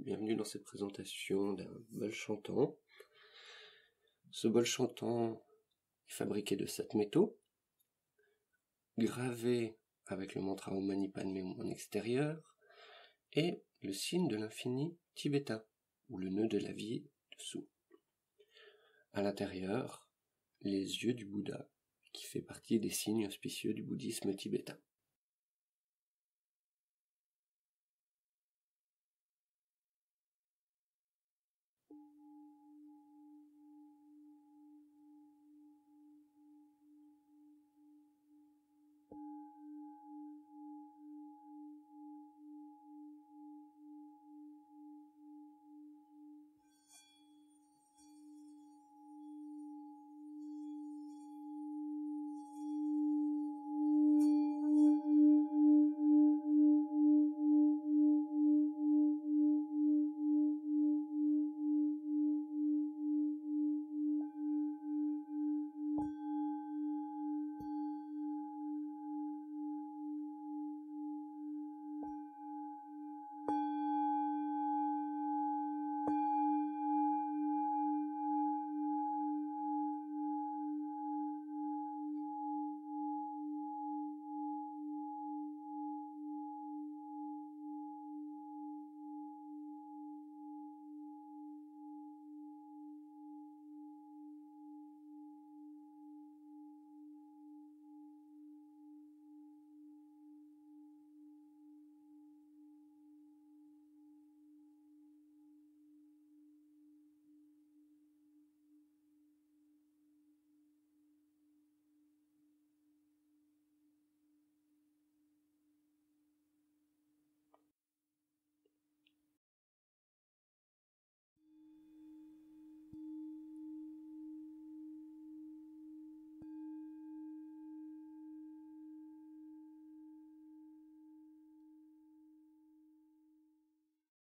bienvenue dans cette présentation d'un bol chantant. Ce bol chantant est fabriqué de sept métaux, gravé avec le mantra Om Mani Padme en extérieur et le signe de l'infini tibétain ou le nœud de la vie dessous. À l'intérieur, les yeux du Bouddha qui fait partie des signes auspicieux du bouddhisme tibétain.